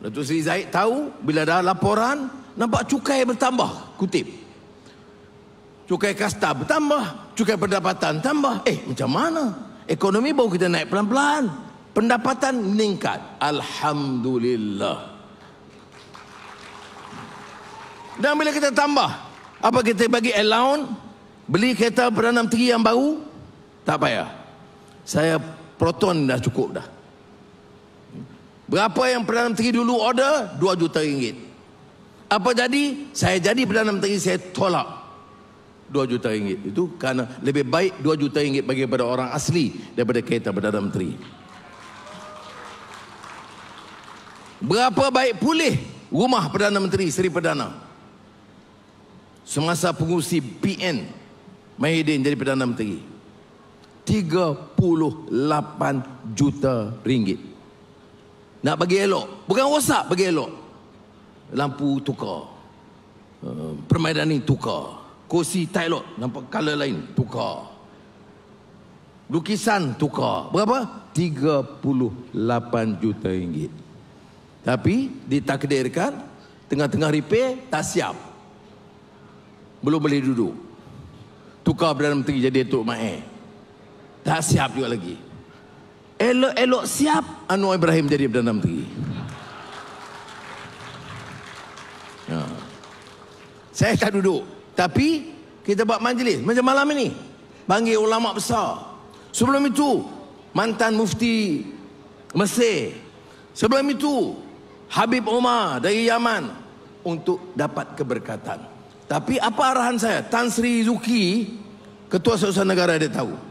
Datuk Seri Zaid tahu bila ada laporan nampak cukai bertambah kutip cukai kasta bertambah cukai pendapatan tambah eh macam mana ekonomi baru kita naik pelan-pelan pendapatan meningkat Alhamdulillah dan bila kita tambah apa kita bagi allowance beli kereta Perdana tinggi yang baru tak payah saya proton dah cukup dah Berapa yang Perdana Menteri dulu order? 2 juta ringgit. Apa jadi? Saya jadi Perdana Menteri, saya tolak. 2 juta ringgit. Itu kerana lebih baik 2 juta ringgit bagi kepada orang asli daripada kereta Perdana Menteri. Berapa baik pulih rumah Perdana Menteri Seri Perdana? Semasa pengurusi PN Mahidin jadi Perdana Menteri. 38 juta ringgit. Nak bagi elok. Bukan rosak bagi elok. Lampu tukar. Uh, permainan ni tukar. Kursi tak Nampak color lain. Tukar. Lukisan tukar. Berapa? 38 juta ringgit. Tapi ditakdirkan tengah-tengah repair tak siap. Belum boleh duduk. Tukar Perdana Menteri jadi Tok Ma'e. Tak siap juga lagi. Elok-elok siap Anwar Ibrahim jadi Perdana Menteri. Ya. Saya tak duduk. Tapi kita buat majlis macam malam ini. Panggil ulama besar. Sebelum itu mantan mufti Mesir. Sebelum itu Habib Omar dari Yaman untuk dapat keberkatan. Tapi apa arahan saya? Tan Sri Zuki, Ketua Sosial Negara dia tahu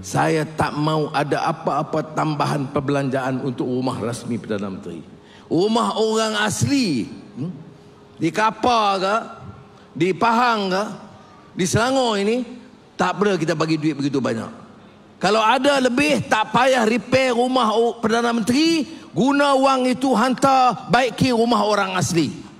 saya tak mau ada apa-apa tambahan perbelanjaan untuk rumah rasmi Perdana Menteri. Rumah orang asli. Hmm? Di Kapar ke? Di Pahang ke? Di Selangor ini? Tak pernah kita bagi duit begitu banyak. Kalau ada lebih tak payah repair rumah Perdana Menteri. Guna wang itu hantar baiki rumah orang asli.